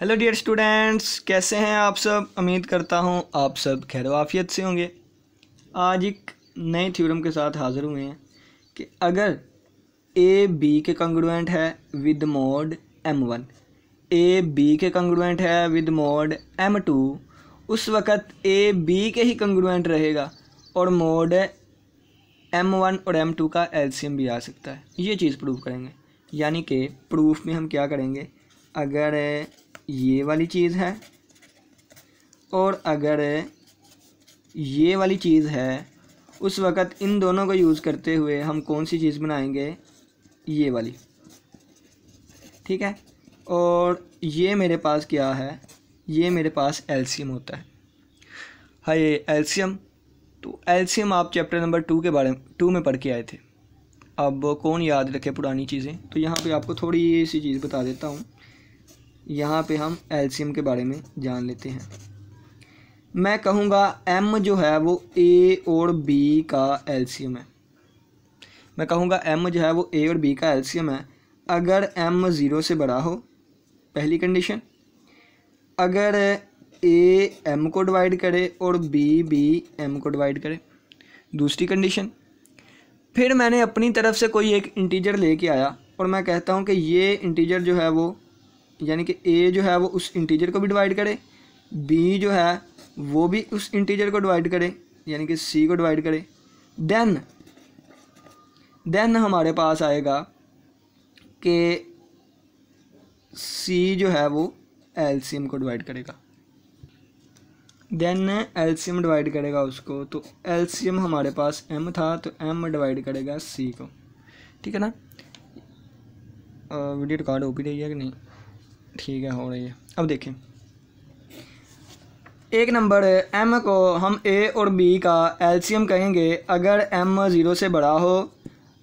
hello dear students कैसे हैं आप सब उम्मीद करता हूँ आप सब खैर वाफियत से होंगे आज एक नए थ्योरम के साथ हाज़िर हुए हैं कि अगर ए बी के कंग्रुएंट है with mod M one A B के कंग्रुएंट है विद मोड एम टू उस वक़्त ए बी के ही कंग्रुएंट रहेगा और मोड एम वन और एम टू का एलसीएम भी आ सकता है ये चीज़ प्रूव करेंगे यानी कि प्रूफ में हम क्या करेंगे अगर ये वाली चीज़ है और अगर ये वाली चीज़ है उस वक़्त इन दोनों को यूज़ करते हुए हम कौन सी चीज़ बनाएंगे ये वाली ठीक है और ये मेरे पास क्या है ये मेरे पास एल्शियम होता है हाँ ये एल्शियम तो एल्शियम आप चैप्टर नंबर टू के बारे में टू में पढ़ के आए थे अब कौन याद रखे पुरानी चीज़ें तो यहाँ पे आपको थोड़ी सी चीज़ बता देता हूँ यहाँ पे हम एल्शियम के बारे में जान लेते हैं मैं कहूँगा एम जो है वो ए और बी का एल्शियम है मैं कहूँगा एम जो है वो ए और बी का एल्शियम है अगर एम ज़ीरो से बड़ा हो पहली कंडीशन अगर ए एम को डिवाइड करे और बी बी एम को डिवाइड करे दूसरी कंडीशन फिर मैंने अपनी तरफ से कोई एक इंटीजर लेके आया और मैं कहता हूँ कि ये इंटीजर जो है वो यानी कि ए जो है वो उस इंटीजर को भी डिवाइड करे बी जो है वो भी उस इंटीजर को डिवाइड करे यानी कि सी को डिवाइड करे देन देन हमारे पास आएगा कि सी जो है वो एल को डिवाइड करेगा देन एलसीएम डिवाइड करेगा उसको तो एलसीएम हमारे पास एम था तो एम डिवाइड करेगा सी को ठीक है ना वीडियो रिकॉर्ड हो भी रही है कि नहीं ठीक है हो रही है अब देखें एक नंबर एम को हम ए और बी का एलसीएम कहेंगे अगर एम ज़ीरो से बड़ा हो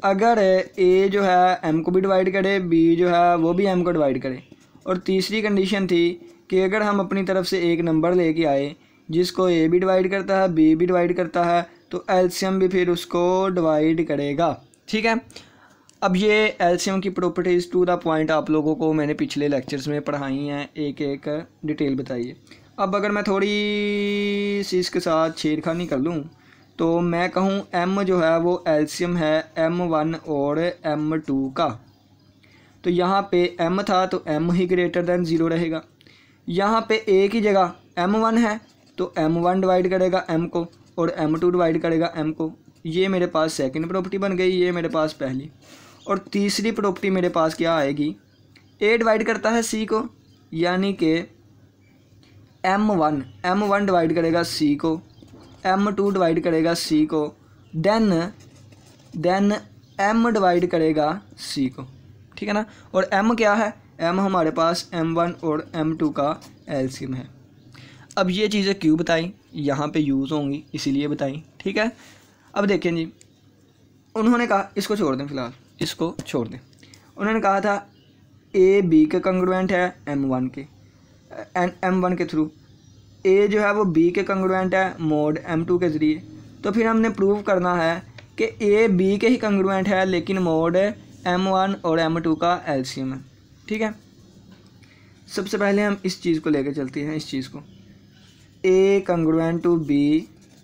अगर ए जो है एम को भी डिवाइड करे बी जो है वो भी एम को डिवाइड करे और तीसरी कंडीशन थी कि अगर हम अपनी तरफ से एक नंबर लेके आए जिसको ए भी डिवाइड करता है बी भी डिवाइड करता है तो एल्शियम भी फिर उसको डिवाइड करेगा ठीक है अब ये एल्शियम की प्रॉपर्टीज़ टू द पॉइंट आप लोगों को मैंने पिछले लेक्चर्स में पढ़ाई हैं एक एक डिटेल बताइए अब अगर मैं थोड़ी सी इसके साथ छेड़खानी कर लूँ तो मैं कहूँ एम जो है वो एल्शियम है एम वन और एम टू का तो यहाँ पे एम था तो एम ही ग्रेटर देन ज़ीरो रहेगा यहाँ पे एक ही जगह एम वन है तो एम वन डिवाइड करेगा एम को और एम टू डिवाइड करेगा एम को ये मेरे पास सेकंड प्रॉपर्टी बन गई ये मेरे पास पहली और तीसरी प्रॉपर्टी मेरे पास क्या आएगी ए डिवाइड करता है सी को यानी कि M one M one divide करेगा सी को एम टू डिवाइड करेगा सी को देन देन एम डिवाइड करेगा सी को ठीक है ना और एम क्या है एम हमारे पास एम वन और एम टू का एलसीएम है अब ये चीज़ें क्यों बताई यहाँ पे यूज़ होंगी इसीलिए बताई ठीक है अब देखें जी उन्होंने कहा इसको छोड़ दें फिलहाल इसको छोड़ दें उन्होंने कहा था ए बी के कंग्रुएंट है एम वन के एंड एम वन के थ्रू ए जो है वो बी के कंग्रुएंट है मोड एम टू के ज़रिए तो फिर हमने प्रूव करना है कि ए बी के ही कंग्रुएंट है लेकिन मोड एम वन और एम टू का एल सी एम है ठीक है सबसे पहले हम इस चीज़ को लेकर चलते हैं इस चीज़ को A congruent to B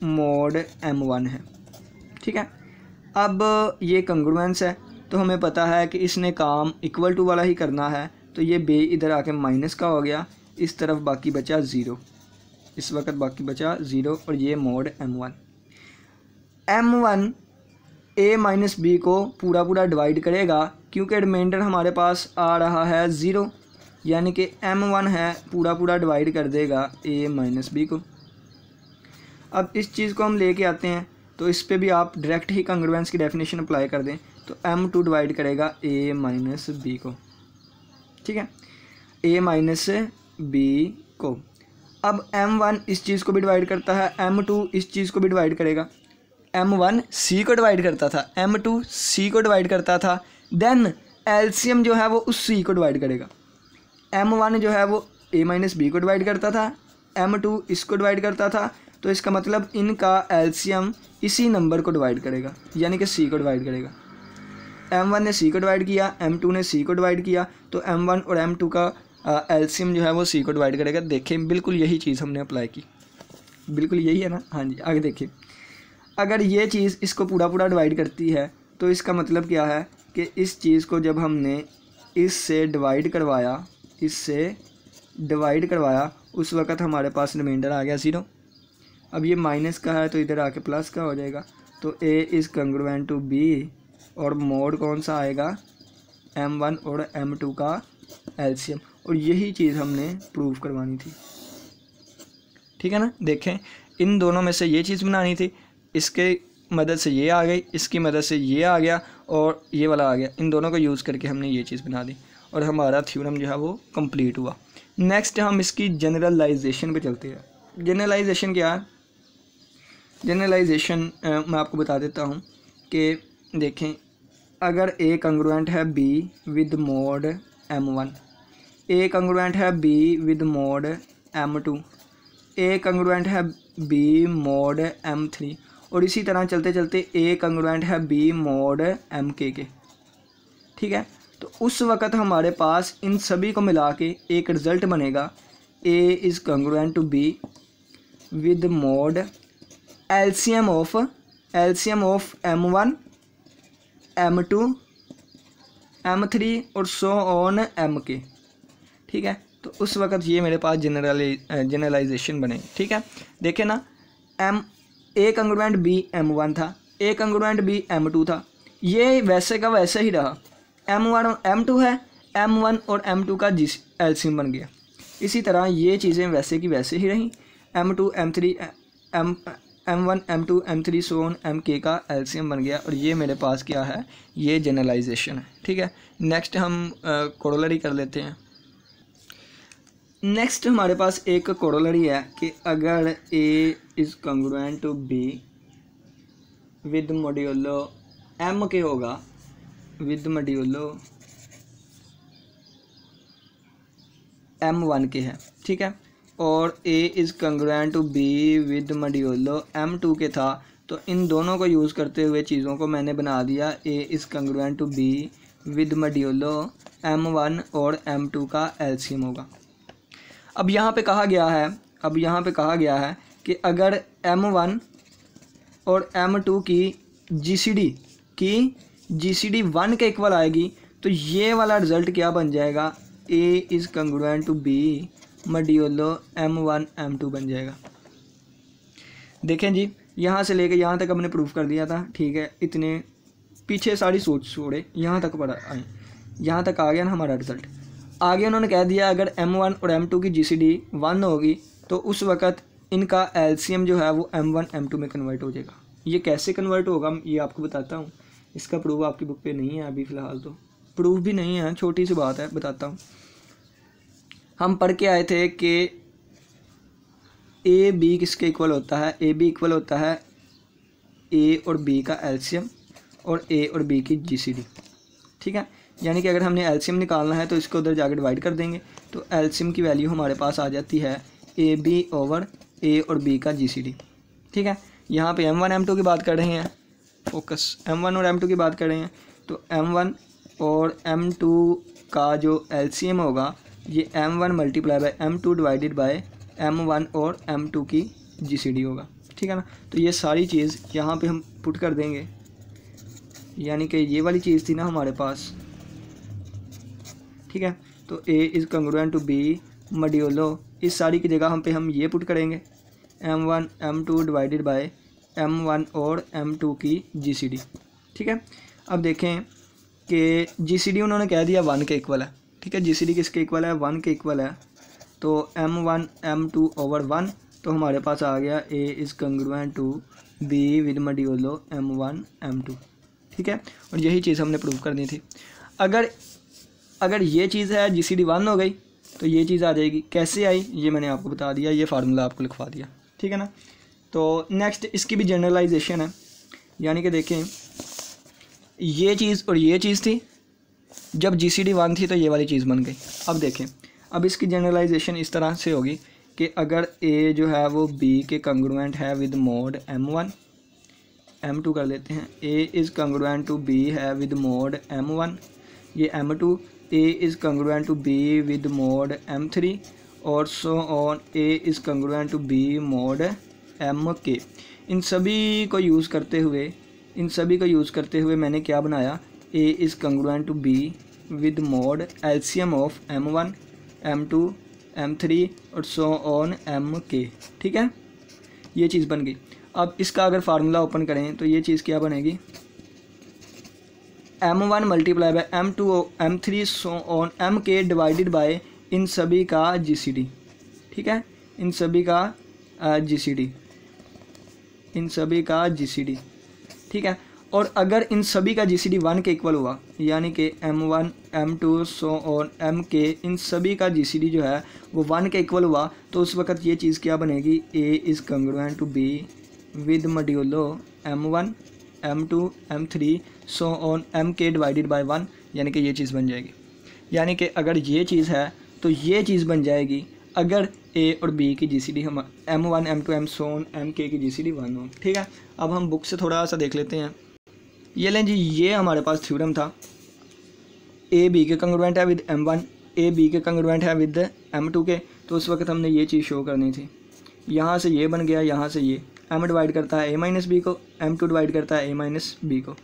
mod M one है ठीक है अब ये कंग्रुएंस है तो हमें पता है कि इसने काम इक्वल टू वाला ही करना है तो ये बे इधर आके माइनस का हो गया इस तरफ बाकी बचा ज़ीरो इस वक्त बाकी बचा ज़ीरो और ये mod M one M one A minus B को पूरा पूरा डिवाइड करेगा क्योंकि रिमाइंडर हमारे पास आ रहा है ज़ीरो यानी कि एम वन है पूरा पूरा डिवाइड कर देगा ए माइनस बी को अब इस चीज़ को हम लेके आते हैं तो इस पर भी आप डायरेक्ट ही कंग्रुएंस की डेफिनेशन अप्लाई कर दें तो एम टू डिवाइड करेगा ए माइनस बी को ठीक है ए माइनस बी को अब एम वन इस चीज़ को भी डिवाइड करता है एम टू इस चीज़ को भी डिवाइड करेगा एम वन सी को डिवाइड करता था एम टू सी को डिवाइड करता था देन एल्सीयम जो है वो उस सी को डिवाइड करेगा एम वन जो है वो ए माइनस बी को डिवाइड करता था एम टू इसको डिवाइड करता था तो इसका मतलब इनका एल्सीयम इसी नंबर को डिवाइड करेगा यानी कि सी को डिवाइड करेगा वन ने सी को डिवाइड किया टू ने सी को डिवाइड किया तो वन और टू का एल्सियम जो है वो सी को डिवाइड करेगा देखें बिल्कुल यही चीज़ हमने अप्लाई की बिल्कुल यही है ना हाँ जी आगे देखिए अगर ये चीज़ इसको पूरा पूरा डिवाइड करती है तो इसका मतलब क्या है कि इस चीज़ को जब हमने इससे डिवाइड करवाया इससे डिवाइड करवाया उस वक्त हमारे पास रिमाइंडर आ गया ज़ीरो अब ये माइनस का है तो इधर आके प्लस का हो जाएगा तो A is congruent to B और मोड कौन सा आएगा एम वन और एम टू का एल्शियम और यही चीज़ हमने प्रूव करवानी थी ठीक है ना देखें इन दोनों में से ये चीज़ बनानी थी इसके मदद से ये आ गई इसकी मदद से ये आ गया और ये वाला आ गया इन दोनों को यूज़ करके हमने ये चीज़ बना दी और हमारा थ्योरम जो है वो कंप्लीट हुआ नेक्स्ट हम इसकी जनरलाइजेशन पे चलते हैं जनरलाइजेशन क्या है जनरलाइजेशन मैं आपको बता देता हूँ कि देखें अगर ए कंग्रुएंट है B with mod M one A congruent है B with mod M two A congruent है बी मोड एम थ्री और इसी तरह चलते चलते ए कंग्रुएंट है बी मोड एम के के ठीक है तो उस वक़्त हमारे पास इन सभी को मिला के एक रिज़ल्ट बनेगा A is congruent to B with mod LCM of LCM of M one M two M three और सो ऑन एम के ठीक है तो उस वक्त ये मेरे पास जनरल जनरलाइजेशन बने ठीक है देखे ना M A congruent B M one था A congruent B M two था ये वैसे का वैसे ही रहा एम वन और एम टू है एम वन और एम टू का जी एलसीम बन गया इसी तरह ये चीज़ें वैसे की वैसे ही रहीं M two M three M M one M two M three so on M K का एल्सीयम बन गया और ये मेरे पास क्या है ये जनरलाइजेशन है ठीक है नेक्स्ट हम कोडोलरी कर लेते हैं नेक्स्ट हमारे पास एक कोडोलरी है कि अगर A is congruent to B with modulo M के होगा विद मोड्यूलो एम वन के है ठीक है और A is congruent to B with modulo M two के था तो इन दोनों को यूज़ करते हुए चीज़ों को मैंने बना दिया A is congruent to B with modulo M one और एम टू का एल्शियम होगा अब यहाँ पे कहा गया है अब यहाँ पे कहा गया है कि अगर एम वन और एम टू की जी सी डी की जी सी डी वन के इक्वल आएगी तो ये वाला रिज़ल्ट क्या बन जाएगा A is congruent to B modulo M one M two बन जाएगा देखें जी यहाँ से लेके यहाँ तक हमने प्रूफ कर दिया था ठीक है इतने पीछे सारी सोच छोड़े यहाँ तक पढ़ा आए यहाँ तक आ गया ना हमारा रिजल्ट आगे उन्होंने कह दिया अगर एम वन और एम टू की जी सी डी वन होगी तो उस वक्त इनका एल सी एम जो है वो एम वन एम टू में कन्वर्ट हो जाएगा ये कैसे कन्वर्ट होगा ये आपको बताता हूँ इसका प्रूफ आपकी बुक पे नहीं है अभी फ़िलहाल तो प्रूफ भी नहीं है छोटी सी बात है बताता हूँ हम पढ़ के आए थे कि ए बी किसके इक्वल होता है ए बी इक्वल होता है ए और बी का एल्शियम और ए और बी की जीसीडी ठीक है यानी कि अगर हमने एल्शियम निकालना है तो इसको उधर जाकर डिवाइड कर देंगे तो एल्शियम की वैल्यू हमारे पास आ जाती है ए बी ओवर ए और बी का डी ठीक है यहाँ पे एम वन एम टू की बात कर रहे हैं फोकस एम वन और एम टू की बात कर रहे हैं तो एम वन और एम टू का जो एल्शियम होगा ये M one multiply by M two divided by M one और एम टू की जी सी डी होगा ठीक है ना तो ये सारी चीज़ यहाँ पे हम पुट कर देंगे यानी कि ये वाली चीज़ थी ना हमारे पास ठीक है तो A is congruent to B modulo इस सारी की जगह हम पे हम ये पुट करेंगे M one M two divided by M one और एम टू की जी सी डी ठीक है अब देखें कि जी सी डी उन्होंने कह दिया वन के इक्वल है ठीक है जी किसके इक्वल है वन के इक्वल है तो M one M two over one तो हमारे पास आ गया A is congruent to B with modulo M one M two ठीक है और यही चीज़ हमने प्रूव करनी थी अगर अगर ये चीज़ है जी सी डी वन हो गई तो ये चीज़ आ जाएगी कैसे आई ये मैंने आपको बता दिया ये फार्मूला आपको लिखवा दिया ठीक है ना तो नेक्स्ट इसकी भी जनरलाइजेशन है यानी कि देखें ये चीज़ और ये चीज़ थी जब जी सी डी वन थी तो ये वाली चीज़ बन गई अब देखें अब इसकी जनरलाइजेशन इस तरह से होगी कि अगर ए जो है वो बी के कंग्रुएंट है with mod M one M two कर लेते हैं A is congruent to B है विद मोड एम वन ये M two A is congruent to B with mod M three और so on A is congruent to B mod M K इन सभी को use करते हुए इन सभी को यूज़ करते हुए मैंने क्या बनाया A is congruent to B with mod LCM of M1, M2, M3 और सो ऑन एम के ठीक है ये चीज़ बन गई अब इसका अगर फार्मूला ओपन करें तो ये चीज़ क्या बनेगी M one multiply by M two M three so on M K divided by इन सभी का जी सी डी ठीक है इन सभी का जी सी डी इन सभी का जी सी डी ठीक है और अगर इन सभी का जी सी डी वन के इक्वल हुआ यानी कि M one M two so और एम के इन सभी का जी सी डी जो है वो वन के इक्वल हुआ तो उस वक्त ये चीज़ क्या बनेगी A is congruent to B with modulo M one M two M three so on M K divided by one यानी कि ये चीज़ बन जाएगी यानी कि अगर ये चीज़ है तो ये चीज़ बन जाएगी अगर ए और बी की जी सी डी हम M one M two M so on M K की जी सी डी वन हो ठीक है अब हम बुक से थोड़ा सा देख लेते हैं ये लें जी ये हमारे पास थ्योरम था ए बी के कंग्रोवेंट है with M one A B के कंग्रोवेंट है विद एम टू के तो उस वक्त हमने ये चीज़ शो करनी थी यहाँ से ये बन गया यहाँ से ये एम डिवाइड करता है ए माइनस बी को एम टू डिवाइड करता है ए माइनस बी को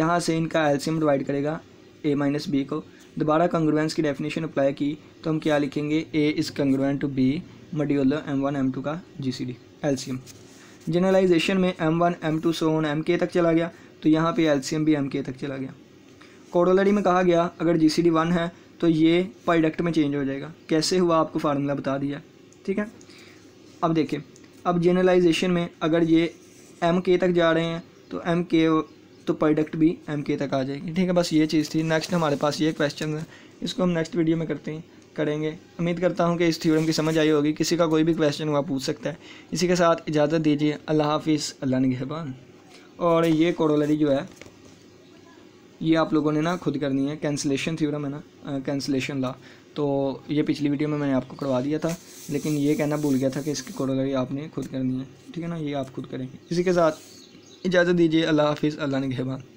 यहाँ से इनका एल्सियम डिवाइड करेगा ए माइनस बी को दोबारा कंग्रोवेंस की डेफिनेशन अप्लाई की तो हम क्या लिखेंगे A is congruent to B modulo M one M two का G C D LCM generalization में M one M two so on M K तक चला गया तो यहाँ पे एलसीएम भी एम के तक चला गया कोडोलरी में कहा गया अगर जी सी डी वन है तो ये प्रोडक्ट में चेंज हो जाएगा कैसे हुआ आपको फार्मूला बता दिया ठीक है अब देखिए अब जनरलाइजेशन में अगर ये एम के तक जा रहे हैं तो एम के तो प्रोडक्ट भी एम के तक आ जाएगी ठीक है बस ये चीज़ थी नेक्स्ट हमारे पास ये क्वेश्चन है इसको हम नेक्स्ट वीडियो में करते हैं करेंगे उम्मीद करता हूँ कि इस थ्योरम की समझ आई होगी किसी का कोई भी क्वेश्चन हुआ पूछ सकता है इसी के साथ इजाज़त दीजिए अल्लाह हाफिज़ अल्लाह नगहबान और ये कॉरोलरी जो है ये आप लोगों ने ना खुद करनी है कैंसलेशन थ्योरम है ना कैंसलेशन ला तो ये पिछली वीडियो में मैंने आपको करवा दिया था लेकिन ये कहना भूल गया था कि इसकी कॉरोलरी आपने खुद करनी है ठीक है ना ये आप खुद करेंगे इसी के साथ इजाज़त दीजिए अल्लाह हाफिज़ अल्लाह ने